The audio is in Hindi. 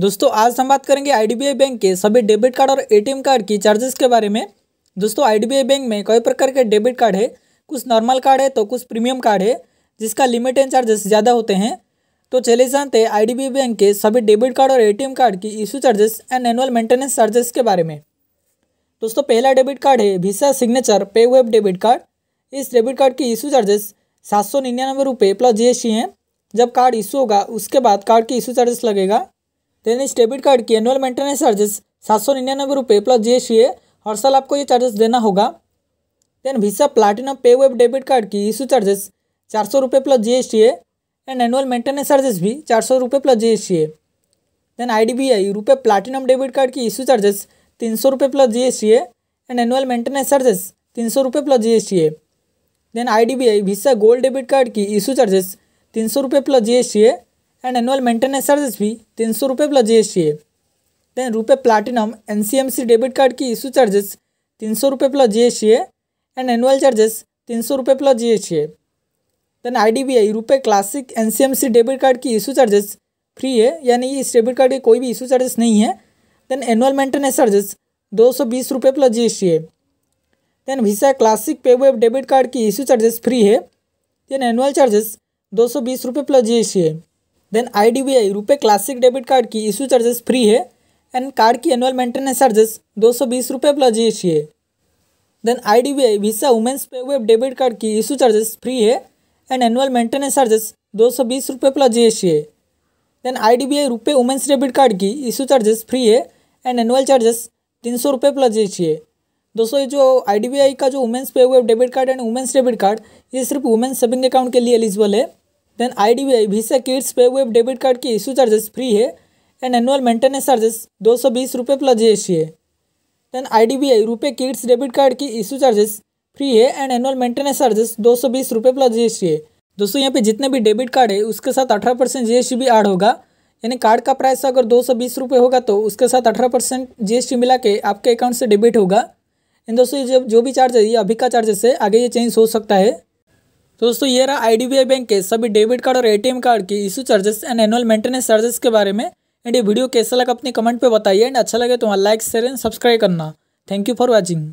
दोस्तों आज हम बात करेंगे आई बैंक के सभी डेबिट कार्ड और एटीएम कार्ड की चार्जेस के बारे में दोस्तों आई बैंक में कई प्रकार के डेबिट कार्ड है कुछ नॉर्मल कार्ड है तो कुछ प्रीमियम कार्ड है जिसका लिमिट एंड चार्जेस ज़्यादा होते हैं तो चले जानते हैं आई बैंक के सभी डेबिट कार्ड और ए कार्ड की issue charges and annual maintenance charges के बारे में दोस्तों पहला डेबिट कार्ड है Visa signature pay wave debit card इस डेबिट कार्ड की इशू चार्जेस सात सौ निन्यानवे रुपये प्लस जी हैं जब कार्ड इशू होगा उसके बाद कार्ड की इशू चार्जेस लगेगा देन इस डेबिट कार्ड की एनुअल मेंटेनेंस चार्जेस सात सौ निन्यानवे रुपये प्लस जी एस हर साल आपको ये चार्जेस देना होगा then Visa platinum pay wave debit card की इशू चार्जेस चार सौ रुपये plus G S T and annual maintenance charges भी चार सौ रुपये plus G S T then I D B I RuPay platinum debit card की इशू चार्जेस तीन सौ रुपये plus G S T and annual maintenance charges तीन सौ रुपये plus G S T then I D B I Visa gold debit card की इशू चार्जेस तीन सौ रुपये plus G S T and annual maintenance charges भी तीन सौ रुपये प्लस जी एस टी है then RuPay platinum N C M C debit card की इशू चार्जेस तीन सौ रुपये प्लस जी एस टी है एंड एनुअल चार्जेस तीन सौ रुपये प्लस जी टी है then I D B I RuPay classic N C M C debit card की इशू चार्जेस फ्री है यानी इस डेबिट कार्ड के कोई भी इशू चार्जेस नहीं है देन एनुअल मेंटेनेंस चार्जेस दो सौ बीस रुपये प्लस जी एस टी है then Visa classic pay wave debit card की इशू चार्जेस फ्री है देन एनुअल चार्जेस दो सौ बीस रुपये प्लस जी एस टी है then I D B I RuPay classic debit card की इशू चार्जेस फ्री है एंड कार्ड की एनुअल मेंटेनेंस चार्जेस दो सौ बीस रुपये प्लस जी एस टी है then I D B I Visa women's pay wave debit card की इशू चार्जेस फ्री है एंड एनुअल मेंटेनेंस चार्जेस दो सौ बीस रुपये प्लस जी एस टी है then I D B I RuPay women's debit card की इशू चार्जेस फ्री है एंड एनुअल चार्जेस तीन सौ रुपये प्लस जी एस टी है दोस्तों ये जो आई डी बी आई का जो women's pay wave debit card and women's debit card ये सिर्फ वुमेन्स सेविंग अकाउंट के लिए एलिजिबल है then I D B I Visa kids pay wave debit card की इशू चार्जेस फ्री है एंड एनुअल मेंटेनेंस चार्जेस दो सौ बीस रुपये प्लस जी एस टी है then I D B I RuPay kids debit card की इशू चार्जेस फ्री है एंड एनुअल मेंटेनेंस चार्जेस दो सौ बीस रुपये प्लस जी एस टी है दोस्तों यहाँ पे जितने भी डेबिट कार्ड है उसके साथ अठारह परसेंट जी एस टी भी ऐड होगा यानी कार्ड का प्राइस अगर दो सौ बीस रुपये होगा तो उसके साथ अठारह परसेंट जी एस टी मिला के आपके अकाउंट से डेबिट होगा एंड दोस्तों ये जब जो भी चार्ज है ये अभी का चार्जेस है आगे ये चेंज हो सकता है तो दोस्तों ये रहा आई बैंक के सभी डेबिट कार्ड और एटीएम कार्ड के issue charges and annual maintenance charges के बारे में एंड ये वीडियो कैसा लगा अपने कमेंट पे बताइए एंड अच्छा लगे तो वहाँ लाइक शेयर एंड सब्सक्राइब करना थैंक यू फॉर वॉचिंग